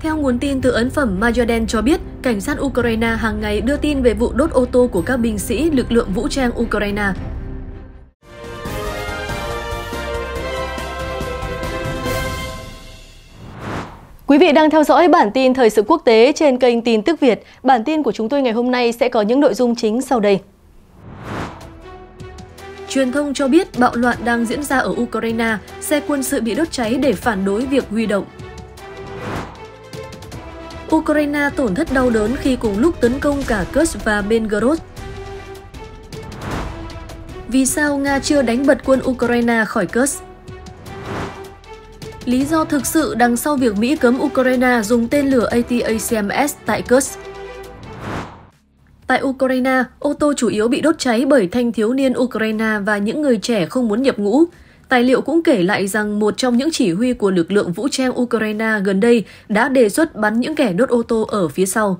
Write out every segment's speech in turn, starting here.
Theo nguồn tin từ ấn phẩm Majordan cho biết, cảnh sát Ukraine hàng ngày đưa tin về vụ đốt ô tô của các binh sĩ lực lượng vũ trang Ukraine. Quý vị đang theo dõi bản tin thời sự quốc tế trên kênh Tin tức Việt. Bản tin của chúng tôi ngày hôm nay sẽ có những nội dung chính sau đây. Truyền thông cho biết bạo loạn đang diễn ra ở Ukraine, xe quân sự bị đốt cháy để phản đối việc huy động Ukraine tổn thất đau đớn khi cùng lúc tấn công cả Kursk và Belgorod. Vì sao Nga chưa đánh bật quân Ukraine khỏi Kursk? Lý do thực sự đằng sau việc Mỹ cấm Ukraine dùng tên lửa ATACMS tại Kursk. Tại Ukraine, ô tô chủ yếu bị đốt cháy bởi thanh thiếu niên Ukraine và những người trẻ không muốn nhập ngũ. Tài liệu cũng kể lại rằng một trong những chỉ huy của lực lượng vũ trang Ukraine gần đây đã đề xuất bắn những kẻ đốt ô tô ở phía sau.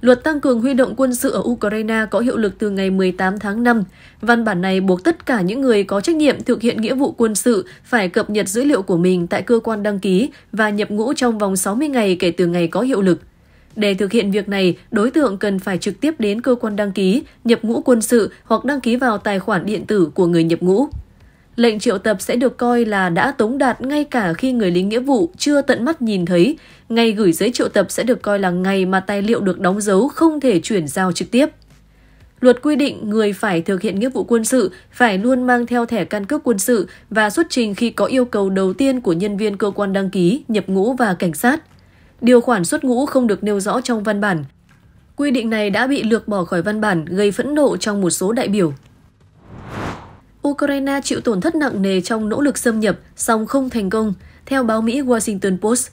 Luật tăng cường huy động quân sự ở Ukraine có hiệu lực từ ngày 18 tháng 5. Văn bản này buộc tất cả những người có trách nhiệm thực hiện nghĩa vụ quân sự phải cập nhật dữ liệu của mình tại cơ quan đăng ký và nhập ngũ trong vòng 60 ngày kể từ ngày có hiệu lực. Để thực hiện việc này, đối tượng cần phải trực tiếp đến cơ quan đăng ký, nhập ngũ quân sự hoặc đăng ký vào tài khoản điện tử của người nhập ngũ. Lệnh triệu tập sẽ được coi là đã tống đạt ngay cả khi người lính nghĩa vụ chưa tận mắt nhìn thấy. Ngày gửi giấy triệu tập sẽ được coi là ngày mà tài liệu được đóng dấu không thể chuyển giao trực tiếp. Luật quy định người phải thực hiện nghĩa vụ quân sự phải luôn mang theo thẻ căn cước quân sự và xuất trình khi có yêu cầu đầu tiên của nhân viên cơ quan đăng ký, nhập ngũ và cảnh sát. Điều khoản xuất ngũ không được nêu rõ trong văn bản. Quy định này đã bị lược bỏ khỏi văn bản gây phẫn nộ trong một số đại biểu. Ukraine chịu tổn thất nặng nề trong nỗ lực xâm nhập, song không thành công, theo báo Mỹ Washington Post.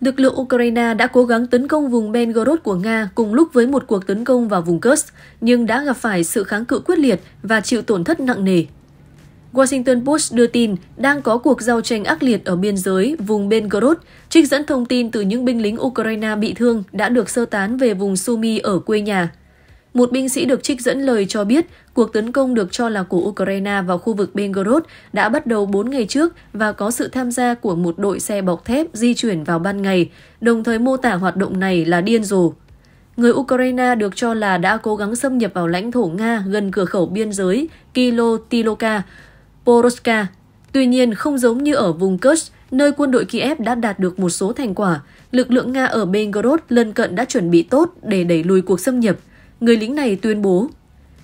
Lực lượng Ukraine đã cố gắng tấn công vùng Belgorod của Nga cùng lúc với một cuộc tấn công vào vùng Kursk, nhưng đã gặp phải sự kháng cự quyết liệt và chịu tổn thất nặng nề. Washington Post đưa tin đang có cuộc giao tranh ác liệt ở biên giới vùng Belgorod, trích dẫn thông tin từ những binh lính Ukraine bị thương đã được sơ tán về vùng Sumy ở quê nhà. Một binh sĩ được trích dẫn lời cho biết cuộc tấn công được cho là của Ukraine vào khu vực Belgorod đã bắt đầu 4 ngày trước và có sự tham gia của một đội xe bọc thép di chuyển vào ban ngày, đồng thời mô tả hoạt động này là điên rồ. Người Ukraine được cho là đã cố gắng xâm nhập vào lãnh thổ Nga gần cửa khẩu biên giới Kilotiloka, Poroska. Tuy nhiên, không giống như ở vùng Kursk, nơi quân đội Kiev đã đạt được một số thành quả, lực lượng Nga ở Belgorod lân cận đã chuẩn bị tốt để đẩy lùi cuộc xâm nhập – Người lính này tuyên bố,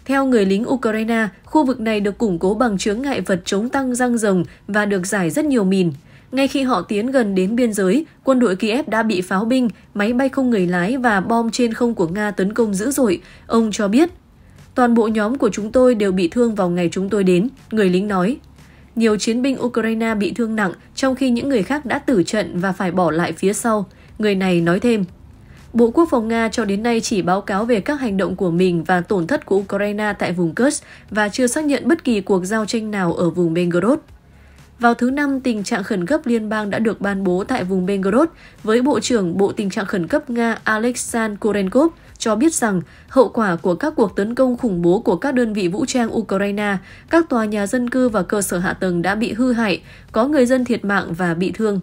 theo người lính Ukraine, khu vực này được củng cố bằng chướng ngại vật chống tăng răng rồng và được giải rất nhiều mìn. Ngay khi họ tiến gần đến biên giới, quân đội Kiev đã bị pháo binh, máy bay không người lái và bom trên không của Nga tấn công dữ dội, ông cho biết. Toàn bộ nhóm của chúng tôi đều bị thương vào ngày chúng tôi đến, người lính nói. Nhiều chiến binh Ukraine bị thương nặng, trong khi những người khác đã tử trận và phải bỏ lại phía sau, người này nói thêm. Bộ Quốc phòng Nga cho đến nay chỉ báo cáo về các hành động của mình và tổn thất của Ukraine tại vùng Kursk và chưa xác nhận bất kỳ cuộc giao tranh nào ở vùng Belgorod. Vào thứ Năm, tình trạng khẩn cấp liên bang đã được ban bố tại vùng Belgorod với Bộ trưởng Bộ Tình trạng Khẩn cấp Nga Alexan korenkov cho biết rằng hậu quả của các cuộc tấn công khủng bố của các đơn vị vũ trang Ukraine, các tòa nhà dân cư và cơ sở hạ tầng đã bị hư hại, có người dân thiệt mạng và bị thương.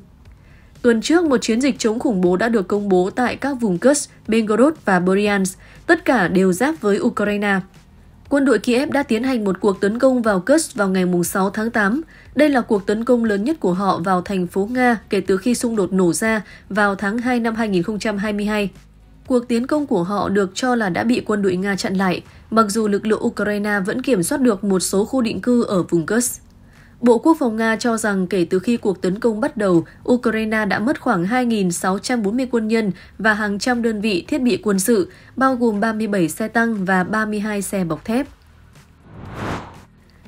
Tuần trước, một chiến dịch chống khủng bố đã được công bố tại các vùng Kursk, Belgorod và Bryansk, tất cả đều giáp với Ukraine. Quân đội Kiev đã tiến hành một cuộc tấn công vào Kursk vào ngày 6 tháng 8. Đây là cuộc tấn công lớn nhất của họ vào thành phố Nga kể từ khi xung đột nổ ra vào tháng 2 năm 2022. Cuộc tiến công của họ được cho là đã bị quân đội Nga chặn lại, mặc dù lực lượng Ukraine vẫn kiểm soát được một số khu định cư ở vùng Kursk. Bộ Quốc phòng Nga cho rằng kể từ khi cuộc tấn công bắt đầu, Ukraine đã mất khoảng 2.640 quân nhân và hàng trăm đơn vị thiết bị quân sự, bao gồm 37 xe tăng và 32 xe bọc thép.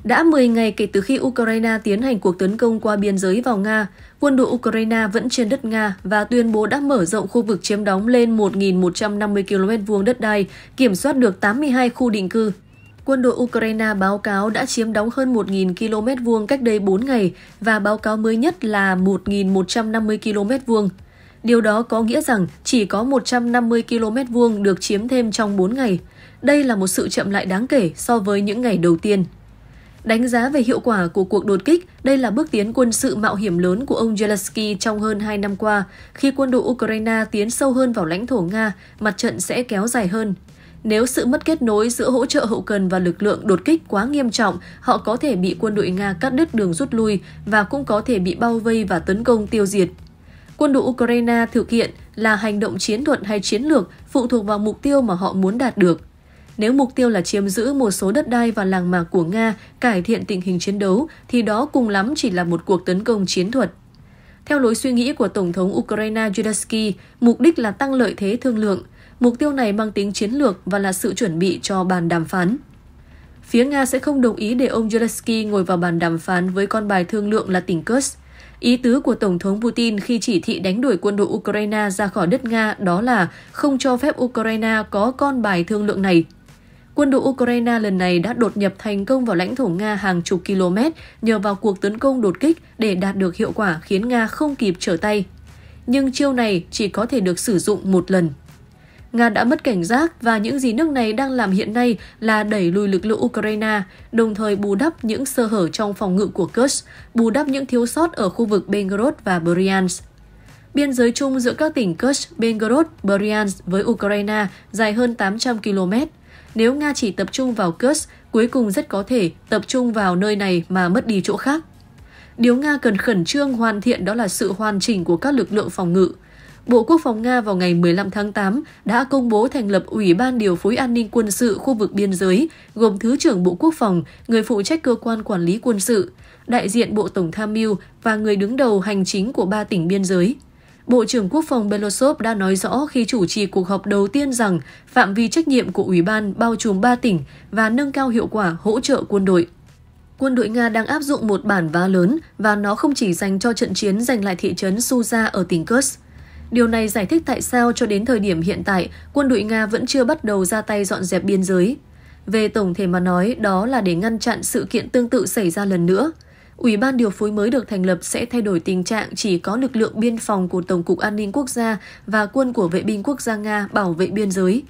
Đã 10 ngày kể từ khi Ukraine tiến hành cuộc tấn công qua biên giới vào Nga, quân đội Ukraine vẫn trên đất Nga và tuyên bố đã mở rộng khu vực chiếm đóng lên 1.150 km vuông đất đai, kiểm soát được 82 khu định cư Quân đội Ukraine báo cáo đã chiếm đóng hơn 1.000 km vuông cách đây 4 ngày và báo cáo mới nhất là 1.150 km vuông. Điều đó có nghĩa rằng chỉ có 150 km vuông được chiếm thêm trong 4 ngày. Đây là một sự chậm lại đáng kể so với những ngày đầu tiên. Đánh giá về hiệu quả của cuộc đột kích, đây là bước tiến quân sự mạo hiểm lớn của ông Zelensky trong hơn 2 năm qua. Khi quân đội Ukraine tiến sâu hơn vào lãnh thổ Nga, mặt trận sẽ kéo dài hơn. Nếu sự mất kết nối giữa hỗ trợ hậu cần và lực lượng đột kích quá nghiêm trọng, họ có thể bị quân đội Nga cắt đứt đường rút lui và cũng có thể bị bao vây và tấn công tiêu diệt. Quân đội Ukraine thực hiện là hành động chiến thuật hay chiến lược phụ thuộc vào mục tiêu mà họ muốn đạt được. Nếu mục tiêu là chiếm giữ một số đất đai và làng mạc của Nga, cải thiện tình hình chiến đấu, thì đó cùng lắm chỉ là một cuộc tấn công chiến thuật. Theo lối suy nghĩ của Tổng thống Ukraine Zelensky, mục đích là tăng lợi thế thương lượng, Mục tiêu này mang tính chiến lược và là sự chuẩn bị cho bàn đàm phán. Phía Nga sẽ không đồng ý để ông Zelensky ngồi vào bàn đàm phán với con bài thương lượng là tỉnh Kursk. Ý tứ của Tổng thống Putin khi chỉ thị đánh đuổi quân đội Ukraine ra khỏi đất Nga đó là không cho phép Ukraine có con bài thương lượng này. Quân đội Ukraine lần này đã đột nhập thành công vào lãnh thổ Nga hàng chục km nhờ vào cuộc tấn công đột kích để đạt được hiệu quả khiến Nga không kịp trở tay. Nhưng chiêu này chỉ có thể được sử dụng một lần. Nga đã mất cảnh giác và những gì nước này đang làm hiện nay là đẩy lùi lực lượng Ukraine, đồng thời bù đắp những sơ hở trong phòng ngự của Kursk, bù đắp những thiếu sót ở khu vực Belgorod và Bryansk. Biên giới chung giữa các tỉnh Kursk, Belgorod, Bryansk với Ukraine dài hơn 800 km. Nếu Nga chỉ tập trung vào Kursk, cuối cùng rất có thể tập trung vào nơi này mà mất đi chỗ khác. Điều Nga cần khẩn trương hoàn thiện đó là sự hoàn chỉnh của các lực lượng phòng ngự. Bộ Quốc phòng Nga vào ngày 15 tháng 8 đã công bố thành lập Ủy ban Điều phối An ninh quân sự khu vực biên giới, gồm Thứ trưởng Bộ Quốc phòng, người phụ trách cơ quan quản lý quân sự, đại diện Bộ Tổng tham mưu và người đứng đầu hành chính của ba tỉnh biên giới. Bộ trưởng Quốc phòng Belosov đã nói rõ khi chủ trì cuộc họp đầu tiên rằng phạm vi trách nhiệm của Ủy ban bao trùm ba tỉnh và nâng cao hiệu quả hỗ trợ quân đội quân đội Nga đang áp dụng một bản vá lớn và nó không chỉ dành cho trận chiến giành lại thị trấn Suza ở tỉnh Kursk. Điều này giải thích tại sao cho đến thời điểm hiện tại, quân đội Nga vẫn chưa bắt đầu ra tay dọn dẹp biên giới. Về tổng thể mà nói, đó là để ngăn chặn sự kiện tương tự xảy ra lần nữa. Ủy ban điều phối mới được thành lập sẽ thay đổi tình trạng chỉ có lực lượng biên phòng của Tổng cục An ninh Quốc gia và quân của vệ binh quốc gia Nga bảo vệ biên giới.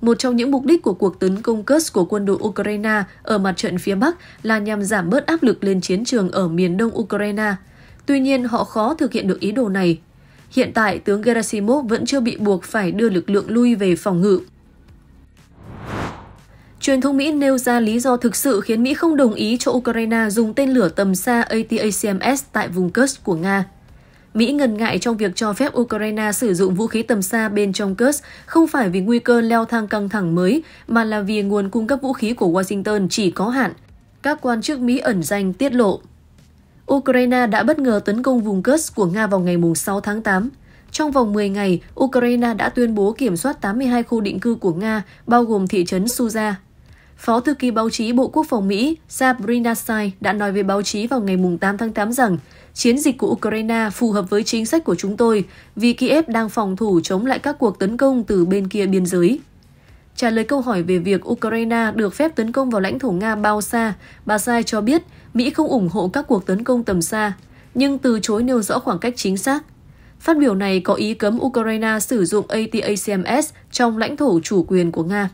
Một trong những mục đích của cuộc tấn công Kursk của quân đội Ukraine ở mặt trận phía Bắc là nhằm giảm bớt áp lực lên chiến trường ở miền đông Ukraine. Tuy nhiên, họ khó thực hiện được ý đồ này Hiện tại, tướng Gerasimov vẫn chưa bị buộc phải đưa lực lượng lui về phòng ngự. Truyền thông Mỹ nêu ra lý do thực sự khiến Mỹ không đồng ý cho Ukraine dùng tên lửa tầm xa ATACMS tại vùng Kursk của Nga. Mỹ ngần ngại trong việc cho phép Ukraine sử dụng vũ khí tầm xa bên trong Kursk không phải vì nguy cơ leo thang căng thẳng mới, mà là vì nguồn cung cấp vũ khí của Washington chỉ có hạn. Các quan chức Mỹ ẩn danh tiết lộ. Ukraine đã bất ngờ tấn công vùng Kursk của Nga vào ngày 6 tháng 8. Trong vòng 10 ngày, Ukraine đã tuyên bố kiểm soát 82 khu định cư của Nga, bao gồm thị trấn Suza. Phó thư ký báo chí Bộ Quốc phòng Mỹ Sabrina Sai đã nói với báo chí vào ngày 8 tháng 8 rằng chiến dịch của Ukraine phù hợp với chính sách của chúng tôi vì Kiev đang phòng thủ chống lại các cuộc tấn công từ bên kia biên giới. Trả lời câu hỏi về việc Ukraine được phép tấn công vào lãnh thổ Nga bao xa, bà Sai cho biết Mỹ không ủng hộ các cuộc tấn công tầm xa, nhưng từ chối nêu rõ khoảng cách chính xác. Phát biểu này có ý cấm Ukraine sử dụng ATACMS trong lãnh thổ chủ quyền của Nga.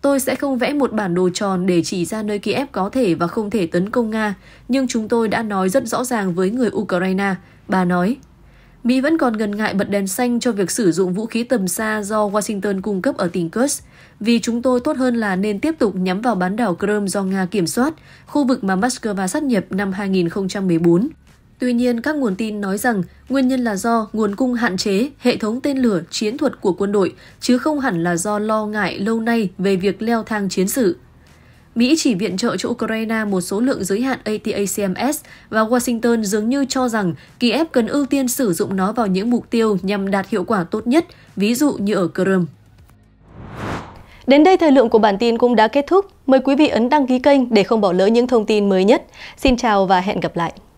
Tôi sẽ không vẽ một bản đồ tròn để chỉ ra nơi Kiev có thể và không thể tấn công Nga, nhưng chúng tôi đã nói rất rõ ràng với người Ukraine, bà nói. Mỹ vẫn còn ngần ngại bật đèn xanh cho việc sử dụng vũ khí tầm xa do Washington cung cấp ở tỉnh Kursk, vì chúng tôi tốt hơn là nên tiếp tục nhắm vào bán đảo Crimea do Nga kiểm soát, khu vực mà Moscow sát nhập năm 2014. Tuy nhiên, các nguồn tin nói rằng nguyên nhân là do nguồn cung hạn chế, hệ thống tên lửa, chiến thuật của quân đội, chứ không hẳn là do lo ngại lâu nay về việc leo thang chiến sự. Mỹ chỉ viện trợ cho Ukraine một số lượng giới hạn ATACMS và Washington dường như cho rằng Kiev cần ưu tiên sử dụng nó vào những mục tiêu nhằm đạt hiệu quả tốt nhất, ví dụ như ở Crimea. Đến đây thời lượng của bản tin cũng đã kết thúc. Mời quý vị ấn đăng ký kênh để không bỏ lỡ những thông tin mới nhất. Xin chào và hẹn gặp lại!